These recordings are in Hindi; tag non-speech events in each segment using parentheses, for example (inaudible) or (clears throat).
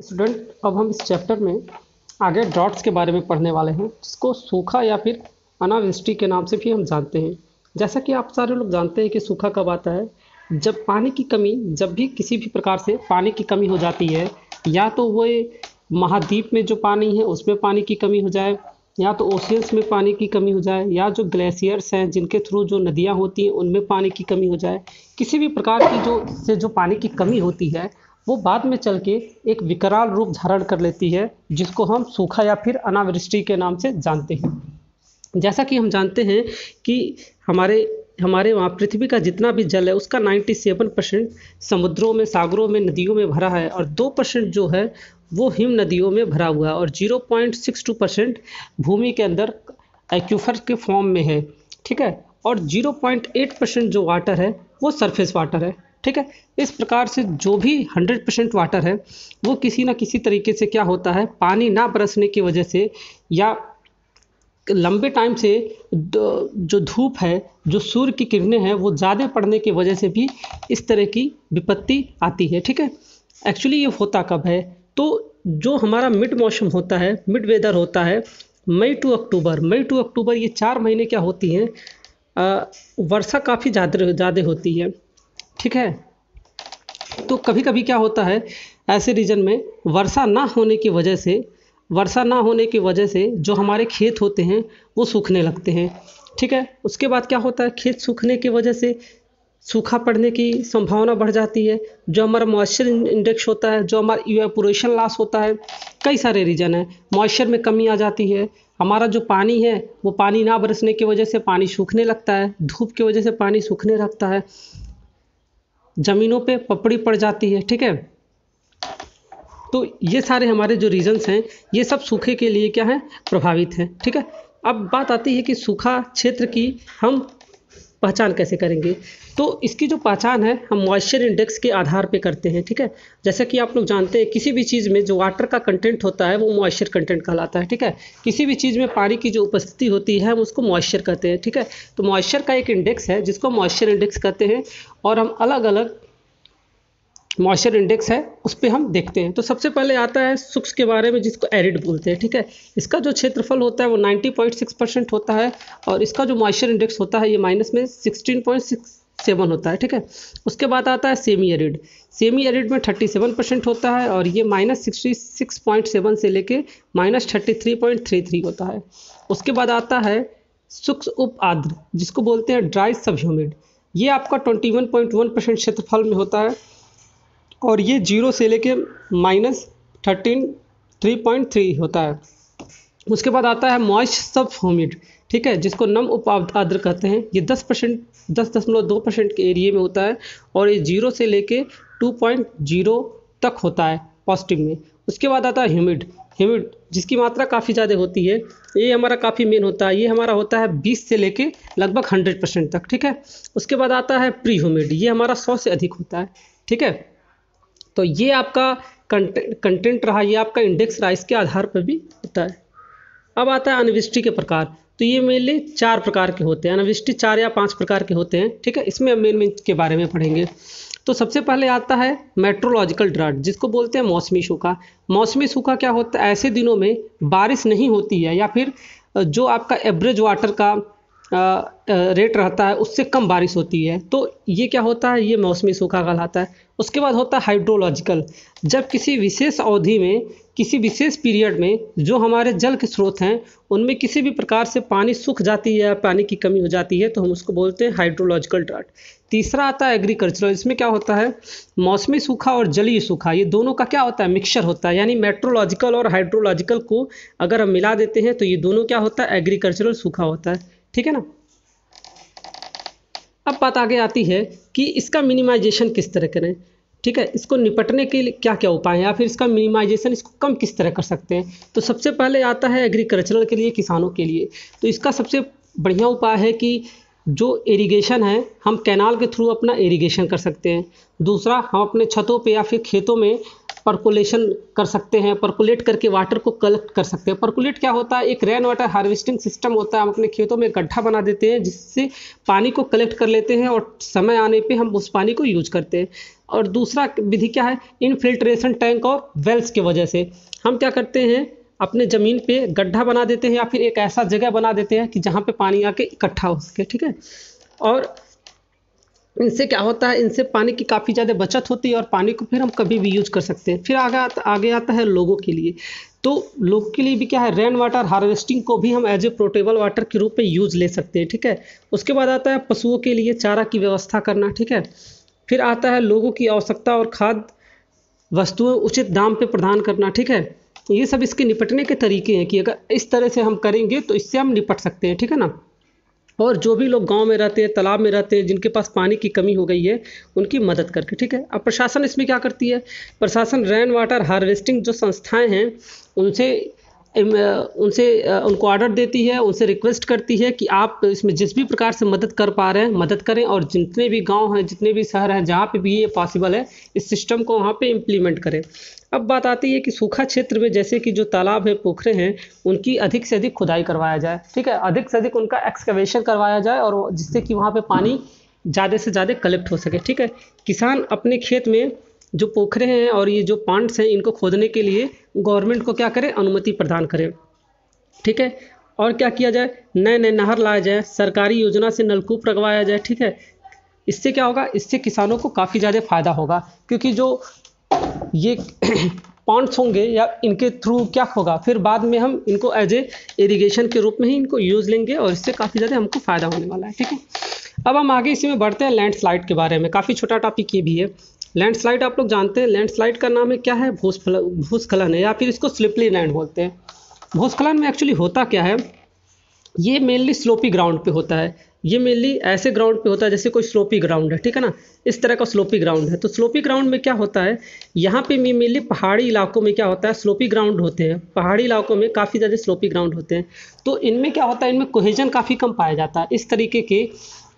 स्टूडेंट अब हम इस चैप्टर में आगे ड्रॉट्स के बारे में पढ़ने वाले हैं जिसको सूखा या फिर अनावृष्टि के नाम से भी हम जानते हैं जैसा कि आप सारे लोग जानते हैं कि सूखा कब आता है जब पानी की कमी जब भी किसी भी प्रकार से पानी की कमी हो जाती है या तो वो महाद्वीप में जो पानी है उसमें पानी की कमी हो जाए या तो ओशियंस में पानी की कमी हो जाए या जो ग्लेशियर्स हैं जिनके थ्रू जो नदियाँ होती हैं उनमें पानी की कमी हो जाए किसी भी प्रकार की जो से जो पानी की कमी होती है वो बाद में चल के एक विकराल रूप धारण कर लेती है जिसको हम सूखा या फिर अनावृष्टि के नाम से जानते हैं जैसा कि हम जानते हैं कि हमारे हमारे वहाँ पृथ्वी का जितना भी जल है उसका 97 परसेंट समुद्रों में सागरों में नदियों में भरा है और दो परसेंट जो है वो हिम नदियों में भरा हुआ है और 0.62 परसेंट भूमि के अंदर एक्यूफर के फॉर्म में है ठीक है और 0.8 परसेंट जो वाटर है वो सरफेस वाटर है ठीक है इस प्रकार से जो भी 100 परसेंट वाटर है वो किसी ना किसी तरीके से क्या होता है पानी ना बरसने की वजह से या लंबे टाइम से जो धूप है जो सूर्य की किरणें हैं वो ज़्यादा पड़ने की वजह से भी इस तरह की विपत्ति आती है ठीक है एक्चुअली ये होता कब है तो जो हमारा मिड मौसम होता है मिड वेदर होता है मई टू अक्टूबर मई टू अक्टूबर ये चार महीने क्या होती हैं वर्षा काफ़ी ज़्यादा ज़्यादा होती है ठीक है तो कभी कभी क्या होता है ऐसे रीजन में वर्षा ना होने की वजह से वर्षा ना होने की वजह से जो हमारे खेत होते हैं वो सूखने लगते हैं ठीक है उसके बाद क्या होता है खेत सूखने की वजह से सूखा पड़ने की संभावना बढ़ जाती है जो हमारा मॉइस्चर इंडेक्स होता है जो हमारा इवेपोरेशन लॉस होता है कई सारे रीजन है मॉइस्चर में कमी आ जाती है हमारा जो पानी है वो पानी ना बरसने की वजह से पानी सूखने लगता है धूप की वजह से पानी सूखने लगता है ज़मीनों पे पपड़ी पड़ जाती है ठीक है तो ये सारे हमारे जो रीजन्स हैं ये सब सूखे के लिए क्या है प्रभावित हैं ठीक है अब बात आती है कि सूखा क्षेत्र की हम पहचान कैसे करेंगे तो इसकी जो पहचान है हम मॉइस्चर इंडेक्स के आधार पे करते हैं ठीक है जैसा कि आप लोग जानते हैं किसी भी चीज़ में जो वाटर का कंटेंट होता है वो मॉइस्चर कंटेंट कहलाता है ठीक है किसी भी चीज़ में पानी की जो उपस्थिति होती है हम उसको मॉइस्चर कहते हैं ठीक है तो मॉइस्चर का एक इंडेक्स है जिसको मॉइस्चर इंडेक्स कहते हैं और हम अलग अलग मॉइस्चर इंडेक्स है उस पर हम देखते हैं तो सबसे पहले आता है सूक्ष्म के बारे में जिसको एरिड बोलते हैं ठीक है इसका जो क्षेत्रफल होता है वो 90.6 परसेंट होता है और इसका जो मॉइस्चर इंडेक्स होता है ये माइनस में 16.67 होता है ठीक है उसके बाद आता है सेमी एरिड सेमी एरिड में 37 परसेंट होता है और ये माइनस सिक्सटी से लेके माइनस थर्टी होता है उसके बाद आता है सूक्ष्म उप आद्र जिसको बोलते हैं ड्राई सब ह्यूमिड ये आपका ट्वेंटी परसेंट क्षेत्रफल में होता है और ये जीरो से लेके minus thirteen three point three होता है उसके बाद आता है मॉइस्ट सब होमिड ठीक है जिसको नम उप आद्र कहते हैं ये दस परसेंट दस दशमलव दो परसेंट के एरिए में होता है और ये जीरो से लेके टू पॉइंट जीरो तक होता है पॉजिटिव में उसके बाद आता है ह्यूमिड ह्यूमिड जिसकी मात्रा काफ़ी ज़्यादा होती है ये हमारा काफ़ी मेन होता है ये हमारा होता है 20 से लेके लगभग 100 परसेंट तक ठीक है उसके बाद आता है प्री ह्यूमिड ये हमारा 100 से अधिक होता है ठीक है तो ये आपका कंटेंट रहा ये आपका इंडेक्स रहा इसके आधार पर भी होता है अब आता है अनविष्टि के प्रकार तो ये मेनली चार प्रकार के होते हैं अनविष्टि चार या पांच प्रकार के होते हैं ठीक है इसमें मेन मेन के बारे में पढ़ेंगे तो सबसे पहले आता है मेट्रोलॉजिकल ड्राट जिसको बोलते हैं मौसमी सूखा मौसमी सूखा क्या होता है ऐसे दिनों में बारिश नहीं होती है या फिर जो आपका एवरेज वाटर का रेट रहता है उससे कम बारिश होती है तो ये क्या होता है ये मौसमी सूखा कहलाता है उसके बाद होता है हाइड्रोलॉजिकल जब किसी विशेष अवधि में किसी विशेष पीरियड में जो हमारे जल के स्रोत हैं उनमें किसी भी प्रकार से पानी सूख जाती है या पानी की कमी हो जाती है तो हम उसको बोलते हैं हाइड्रोलॉजिकल ड्राट तीसरा आता है एग्रीकल्चरल इसमें क्या होता है मौसमी सूखा और जलीय सूखा ये दोनों का क्या होता है मिक्सचर होता है यानी मेट्रोलॉजिकल और हाइड्रोलॉजिकल को अगर हम मिला देते हैं तो ये दोनों क्या होता है एग्रीकल्चरल सूखा होता है ठीक है ना अब बात आगे आती है कि इसका मिनिमाइजेशन किस तरह करें ठीक है इसको निपटने के लिए क्या क्या उपाय हैं या फिर इसका मिनिमाइजेशन इसको कम किस तरह कर सकते हैं तो सबसे पहले आता है एग्रीकल्चरल के लिए किसानों के लिए तो इसका सबसे बढ़िया उपाय है कि जो इरिगेशन है हम कैनाल के थ्रू अपना इरिगेशन कर सकते हैं दूसरा हम अपने छतों पे या फिर खेतों में परकुलेशन कर सकते हैं परकुलेट करके वाटर को कलेक्ट कर सकते हैं परकुलेट क्या होता है एक रेन वाटर हार्वेस्टिंग सिस्टम होता है हम अपने खेतों में गड्ढा बना देते हैं जिससे पानी को कलेक्ट कर लेते हैं और समय आने पे हम उस पानी को यूज करते हैं और दूसरा विधि क्या है इनफिल्ट्रेशन टैंक और वेल्स के वजह से हम क्या करते हैं अपने ज़मीन पे गड्ढा बना देते हैं या फिर एक ऐसा जगह बना देते हैं कि जहाँ पे पानी आके इकट्ठा हो सके ठीक है और इनसे क्या होता है इनसे पानी की काफ़ी ज़्यादा बचत होती है और पानी को फिर हम कभी भी यूज कर सकते हैं फिर आगे आता आगे आता है लोगों के लिए तो लोग के लिए भी क्या है रेन वाटर हार्वेस्टिंग को भी हम एज ए पोर्टेबल वाटर के रूप में यूज ले सकते हैं ठीक है उसके बाद आता है पशुओं के लिए चारा की व्यवस्था करना ठीक है फिर आता है लोगों की आवश्यकता और खाद्य वस्तुएं उचित दाम पर प्रदान करना ठीक है ये सब इसके निपटने के तरीके हैं कि अगर इस तरह से हम करेंगे तो इससे हम निपट सकते हैं ठीक है ना और जो भी लोग गांव में रहते हैं तालाब में रहते हैं जिनके पास पानी की कमी हो गई है उनकी मदद करके ठीक है अब प्रशासन इसमें क्या करती है प्रशासन रेन वाटर हार्वेस्टिंग जो संस्थाएं हैं उनसे उनसे उनको ऑर्डर देती है उनसे रिक्वेस्ट करती है कि आप इसमें जिस भी प्रकार से मदद कर पा रहे हैं मदद करें और जितने भी गांव हैं जितने भी शहर हैं जहाँ पे भी ये पॉसिबल है इस सिस्टम को वहाँ पे इम्प्लीमेंट करें अब बात आती है कि सूखा क्षेत्र में जैसे कि जो तालाब है पोखरे हैं उनकी अधिक से अधिक खुदाई करवाया जाए ठीक है अधिक से अधिक उनका एक्सकवेशन करवाया जाए और जिससे कि वहाँ पर पानी ज़्यादा से ज़्यादा कलेक्ट हो सके ठीक है किसान अपने खेत में जो पोखरे हैं और ये जो पांड्स हैं इनको खोदने के लिए गवर्नमेंट को क्या करें अनुमति प्रदान करें ठीक है और क्या किया जाए नए नए नहर लाया जाए सरकारी योजना से नलकूप लगवाया जाए ठीक है इससे क्या होगा इससे किसानों को काफ़ी ज़्यादा फायदा होगा क्योंकि जो ये (clears throat) पॉन्ट्स होंगे या इनके थ्रू क्या होगा फिर बाद में हम इनको एज ए इरीगेशन के रूप में ही इनको यूज़ लेंगे और इससे काफ़ी ज़्यादा हमको फ़ायदा होने वाला है ठीक है अब हम आगे इसी में बढ़ते हैं लैंडस्लाइड के बारे में काफ़ी छोटा टॉपिक ये भी है लैंडस्लाइड आप लोग जानते हैं लैंडस्लाइड का नाम है क्या है भूस्खलन भूस्खलन है या फिर इसको स्लिपली लैंड बोलते हैं भूस्खलन में एक्चुअली होता क्या है ये मेनली स्लोपी ग्राउंड पे होता है ये मेनली ऐसे ग्राउंड पे होता है जैसे कोई स्लोपी ग्राउंड है ठीक है ना इस तरह का स्लोपी ग्राउंड है तो स्लोपी ग्राउंड में क्या होता है यहाँ पे मेनली पहाड़ी इलाकों में क्या होता है स्लोपी ग्राउंड होते हैं पहाड़ी इलाकों में काफ़ी ज़्यादा स्लोपी ग्राउंड होते हैं तो इनमें क्या होता है इनमें कोहेजन काफ़ी कम पाया जाता है इस तरीके के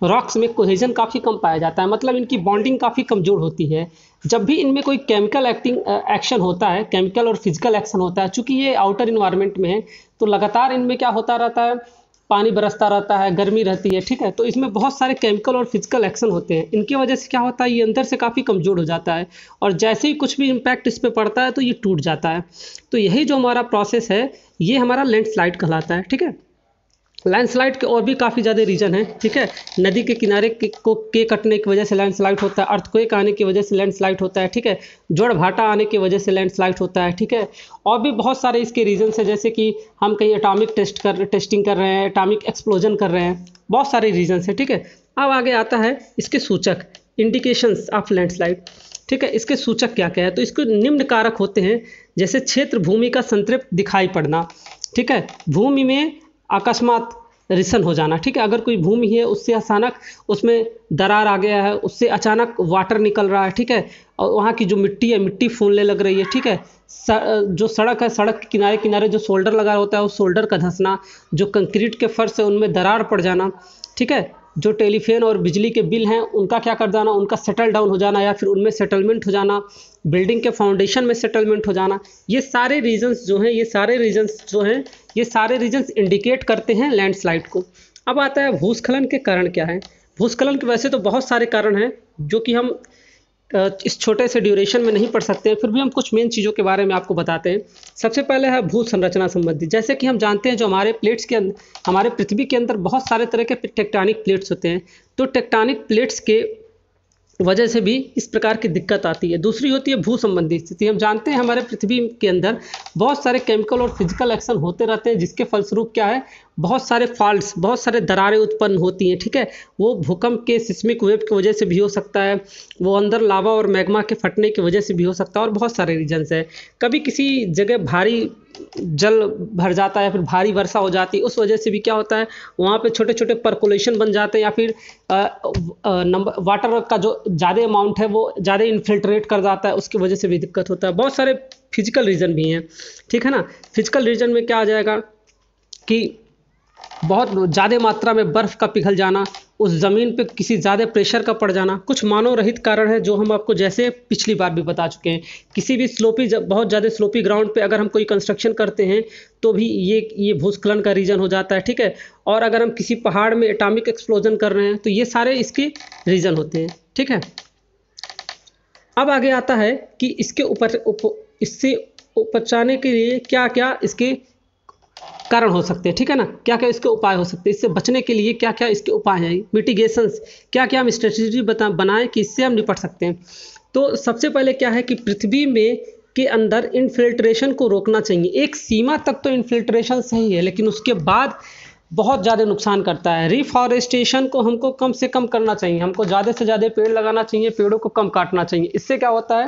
रॉक्स में कोहेजन काफ़ी कम पाया जाता है मतलब इनकी बॉन्डिंग काफ़ी कमज़ोर होती है जब भी इनमें कोई केमिकल एक्टिंग एक्शन होता है केमिकल और फिजिकल एक्शन होता है चूँकि ये आउटर इन्वायरमेंट में है तो लगातार इनमें क्या होता रहता है पानी बरसता रहता है गर्मी रहती है ठीक है तो इसमें बहुत सारे केमिकल और फिजिकल एक्शन होते हैं इनकी वजह से क्या होता है ये अंदर से काफ़ी कमज़ोर हो जाता है और जैसे ही कुछ भी इम्पैक्ट इस पर पड़ता है तो ये टूट जाता है तो यही जो हमारा प्रोसेस है ये हमारा लैंडस्लाइड कहलाता है ठीक है लैंडस्लाइड के और भी काफ़ी ज़्यादा रीज़न हैं ठीक है नदी के किनारे के, को के कटने की वजह से लैंडस्लाइड होता है अर्थक्वेक आने की वजह से लैंडस्लाइड होता है ठीक है जड़ भाटा आने की वजह से लैंडस्लाइड होता है ठीक है और भी बहुत सारे इसके रीजन्स हैं जैसे कि हम कहीं अटामिक टेस्ट कर टेस्टिंग कर रहे हैं अटामिक एक्सप्लोजन कर रहे हैं बहुत सारे रीजन्स हैं ठीक है अब आगे आता है इसके सूचक इंडिकेशंस ऑफ लैंडस्लाइड ठीक है इसके सूचक क्या क्या है तो इसके निम्न कारक होते हैं जैसे क्षेत्र भूमि का संतृप्त दिखाई पड़ना ठीक है भूमि में अकस्मात रिसन हो जाना ठीक है अगर कोई भूमि है उससे अचानक उसमें दरार आ गया है उससे अचानक वाटर निकल रहा है ठीक है और वहाँ की जो मिट्टी है मिट्टी फूलने लग रही है ठीक है स, जो सड़क है सड़क के किनारे किनारे जो शोल्डर लगा होता है उस शोल्डर का धंसना जो कंक्रीट के फर्श है उनमें दरार पड़ जाना ठीक है जो टेलीफोन और बिजली के बिल हैं उनका क्या कर जाना उनका सेटल डाउन हो जाना या फिर उनमें सेटलमेंट हो जाना बिल्डिंग के फाउंडेशन में सेटलमेंट हो जाना ये सारे रीजंस जो हैं ये सारे रीजंस जो हैं ये सारे रीजंस इंडिकेट करते हैं लैंडस्लाइड को अब आता है भूस्खलन के कारण क्या है भूस्खलन के वैसे तो बहुत सारे कारण हैं जो कि हम इस छोटे से ड्यूरेशन में नहीं पढ़ सकते हैं फिर भी हम कुछ मेन चीज़ों के बारे में आपको बताते हैं सबसे पहले है भू संरचना संबंधी जैसे कि हम जानते हैं जो हमारे प्लेट्स के अंदर हमारे पृथ्वी के अंदर बहुत सारे तरह के टेक्टानिक प्लेट्स होते हैं तो टेक्टानिक प्लेट्स के वजह से भी इस प्रकार की दिक्कत आती है दूसरी होती है भू संबंधी स्थिति हम जानते हैं हमारे पृथ्वी के अंदर बहुत सारे केमिकल और फिजिकल एक्शन होते रहते हैं जिसके फलस्वरूप क्या है बहुत सारे फॉल्ट्स बहुत सारे दरारें उत्पन्न होती हैं ठीक है वो भूकंप के सिस्मिक वेव की वजह से भी हो सकता है वो अंदर लावा और मैग्मा के फटने की वजह से भी हो सकता है और बहुत सारे रीजन्स हैं कभी किसी जगह भारी जल भर जाता है या फिर भारी वर्षा हो जाती है उस वजह से भी क्या होता है वहाँ पे छोटे छोटे परकोलेशन बन जाते हैं या फिर नंबर वाटर का जो ज़्यादा अमाउंट है वो ज़्यादा इन्फिल्ट्रेट कर जाता है उसकी वजह से भी दिक्कत होता है बहुत सारे फिजिकल रीज़न भी हैं ठीक है ना फिजिकल रीज़न में क्या आ जाएगा कि बहुत ज़्यादा मात्रा में बर्फ़ का पिघल जाना उस ज़मीन पे किसी ज़्यादा प्रेशर का पड़ जाना कुछ मानव रहित कारण है जो हम आपको जैसे पिछली बार भी बता चुके हैं किसी भी स्लोपी बहुत ज़्यादा स्लोपी ग्राउंड पे अगर हम कोई कंस्ट्रक्शन करते हैं तो भी ये ये भूस्खलन का रीज़न हो जाता है ठीक है और अगर हम किसी पहाड़ में एटामिक एक्सप्लोजन कर रहे हैं तो ये सारे इसके रीज़न होते हैं ठीक है अब आगे आता है कि इसके ऊपर उप, इससे बचाने के लिए क्या क्या इसके कारण हो सकते हैं ठीक है ना क्या क्या इसके उपाय हो सकते हैं इससे बचने के लिए क्या क्या इसके उपाय हैं मिटिगेशंस क्या क्या हम स्ट्रेटजी बता बनाएं कि इससे हम निपट सकते हैं तो सबसे पहले क्या है कि पृथ्वी में के अंदर इनफिल्ट्रेशन को रोकना चाहिए एक सीमा तक तो इनफिल्ट्रेशन सही है लेकिन उसके बाद बहुत ज़्यादा नुकसान करता है रिफॉरेस्टेशन को हमको कम से कम करना चाहिए हमको ज़्यादा से ज़्यादा पेड़ लगाना चाहिए पेड़ों को कम काटना चाहिए इससे क्या होता है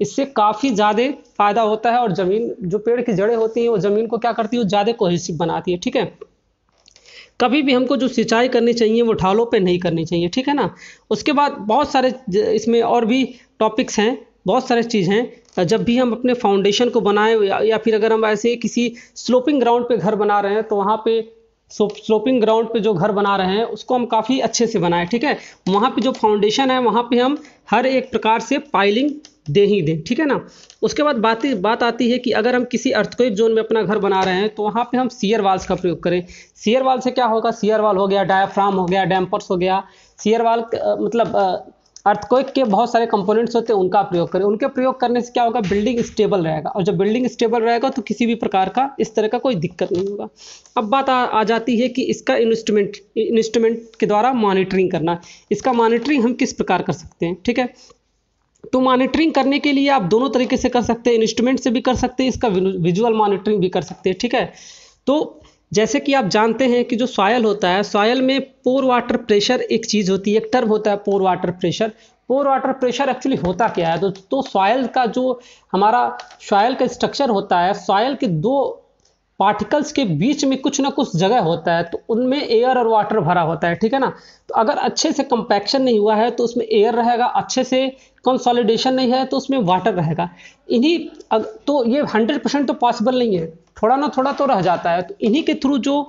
इससे काफ़ी ज़्यादा फ़ायदा होता है और ज़मीन जो पेड़ की जड़ें होती हैं वो ज़मीन को क्या करती है वो ज़्यादा कोहेसिव बनाती है ठीक है कभी भी हमको जो सिंचाई करनी चाहिए वो ढालों पर नहीं करनी चाहिए ठीक है ना उसके बाद बहुत सारे इसमें और भी टॉपिक्स हैं बहुत सारे चीज़ हैं जब भी हम अपने फाउंडेशन को बनाएं या, या फिर अगर हम ऐसे किसी स्लोपिंग ग्राउंड पे घर बना रहे हैं तो वहाँ पे स्लोपिंग ग्राउंड पे जो घर बना रहे हैं उसको हम काफ़ी अच्छे से बनाए ठीक है वहाँ पे जो फाउंडेशन है वहाँ पे हम हर एक प्रकार से पाइलिंग दे ही दें ठीक है ना उसके बाद बात बात आती है कि अगर हम किसी अर्थक्वेक जोन में अपना घर बना रहे हैं तो वहाँ पे हम सीयर वाल्स का प्रयोग करें सीयर वाल से क्या होगा सीयर वाल हो गया डायाफ्राम हो गया डैम्पर्स हो गया सीयर वाल मतलब अर्थक्वेक के बहुत सारे कंपोनेंट्स होते हैं उनका प्रयोग करें उनके प्रयोग करने से क्या होगा बिल्डिंग स्टेबल रहेगा और जब बिल्डिंग स्टेबल रहेगा तो किसी भी प्रकार का इस तरह का कोई दिक्कत नहीं होगा अब बात आ, आ जाती है कि इसका इंस्ट्रूमेंट इंस्ट्रूमेंट के द्वारा मॉनिटरिंग करना इसका मॉनिटरिंग हम किस प्रकार कर सकते हैं ठीक है तो मॉनिटरिंग करने के लिए आप दोनों तरीके से कर सकते हैं इंस्ट्रूमेंट से भी कर सकते हैं इसका विजुअल मॉनिटरिंग भी कर सकते हैं ठीक है तो जैसे कि आप जानते हैं कि जो सॉयल होता है सॉयल में पोर वाटर प्रेशर एक चीज़ होती है एक टर्म होता है pore water pressure pore water pressure actually होता क्या है तो, तो सॉयल का जो हमारा सॉयल का स्ट्रक्चर होता है सॉयल के दो पार्टिकल्स के बीच में कुछ ना कुछ जगह होता है तो उनमें एयर और वाटर भरा होता है ठीक है ना तो अगर अच्छे से कंपैक्शन नहीं हुआ है तो उसमें एयर रहेगा अच्छे से कंसोलिडेशन नहीं है तो उसमें वाटर रहेगा इन्हीं तो ये हंड्रेड परसेंट तो पॉसिबल नहीं है थोड़ा ना थोड़ा तो रह जाता है तो इन्हीं के थ्रू जो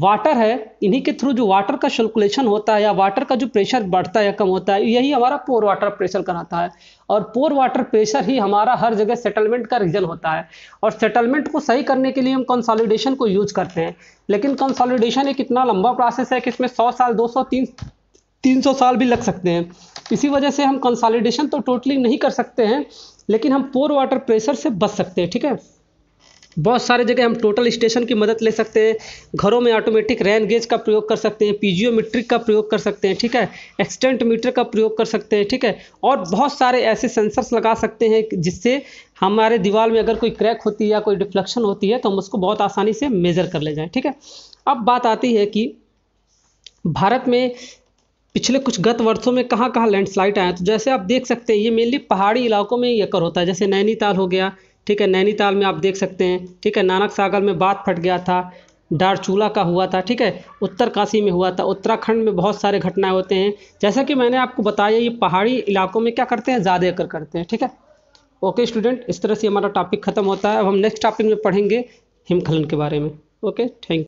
वाटर है इन्हीं के थ्रू जो वाटर का सर्कुलेशन होता है या वाटर का जो प्रेशर बढ़ता है या कम होता है यही हमारा पोर वाटर प्रेशर कराता है और पोर वाटर प्रेशर ही हमारा हर जगह सेटलमेंट का रीज़न होता है और सेटलमेंट को सही करने के लिए हम कंसोलिडेशन को यूज करते हैं लेकिन कंसोलिडेशन एक इतना लंबा प्रोसेस है कि इसमें सौ साल दो सौ तीन तीन सौ साल भी लग सकते हैं इसी वजह से हम कंसॉलिडेशन तो टोटली नहीं कर सकते हैं लेकिन हम पोर वाटर प्रेशर से बच सकते हैं ठीक है बहुत सारे जगह हम टोटल स्टेशन की मदद ले सकते हैं घरों में ऑटोमेटिक रैन गेज का प्रयोग कर सकते हैं पीजियो मीट्रिक का प्रयोग कर सकते हैं ठीक है एक्सटेंट मीटर का प्रयोग कर सकते हैं ठीक है और बहुत सारे ऐसे सेंसर्स लगा सकते हैं जिससे हमारे दीवार में अगर कोई क्रैक होती है या कोई डिफ्लेक्शन होती है तो हम उसको बहुत आसानी से मेज़र कर ले जाएँ ठीक है अब बात आती है कि भारत में पिछले कुछ गत वर्षों में कहाँ कहाँ लैंडस्लाइड आए तो जैसे आप देख सकते हैं ये मेनली पहाड़ी इलाकों में ये अकर होता है जैसे नैनीताल हो गया ठीक है नैनीताल में आप देख सकते हैं ठीक है नानक सागर में बात फट गया था डारचूला का हुआ था ठीक है उत्तर काशी में हुआ था उत्तराखंड में बहुत सारे घटनाएं होते हैं जैसा कि मैंने आपको बताया ये पहाड़ी इलाकों में क्या करते हैं ज़्यादा कर करते हैं ठीक है ओके स्टूडेंट इस तरह से हमारा टॉपिक ख़त्म होता है अब हम नेक्स्ट टॉपिक में पढ़ेंगे हिमखलन के बारे में ओके थैंक